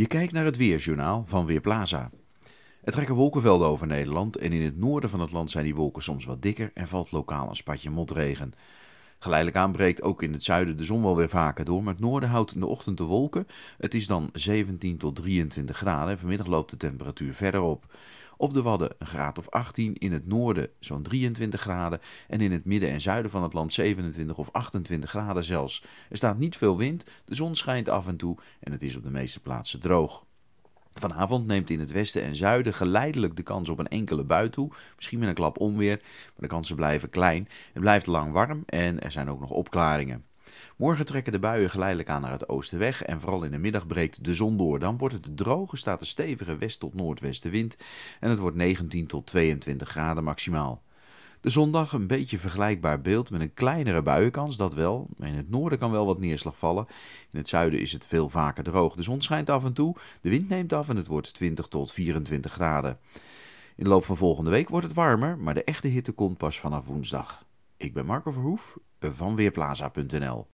Je kijkt naar het Weerjournaal van Weerplaza. Er trekken wolkenvelden over Nederland en in het noorden van het land zijn die wolken soms wat dikker en valt lokaal een spatje motregen. Geleidelijk breekt ook in het zuiden de zon wel weer vaker door. Maar het noorden houdt in de ochtend de wolken. Het is dan 17 tot 23 graden. En vanmiddag loopt de temperatuur verder op. Op de Wadden een graad of 18, in het noorden zo'n 23 graden en in het midden en zuiden van het land 27 of 28 graden zelfs. Er staat niet veel wind, de zon schijnt af en toe en het is op de meeste plaatsen droog. Vanavond neemt in het westen en zuiden geleidelijk de kans op een enkele bui toe. Misschien met een klap onweer, maar de kansen blijven klein. Het blijft lang warm en er zijn ook nog opklaringen. Morgen trekken de buien geleidelijk aan naar het oosten weg en vooral in de middag breekt de zon door. Dan wordt het droog, staat een stevige west- tot noordwestenwind en het wordt 19 tot 22 graden maximaal. De zondag een beetje vergelijkbaar beeld met een kleinere buienkans, dat wel. In het noorden kan wel wat neerslag vallen. In het zuiden is het veel vaker droog. De zon schijnt af en toe, de wind neemt af en het wordt 20 tot 24 graden. In de loop van volgende week wordt het warmer, maar de echte hitte komt pas vanaf woensdag. Ik ben Marco Verhoef van Weerplaza.nl.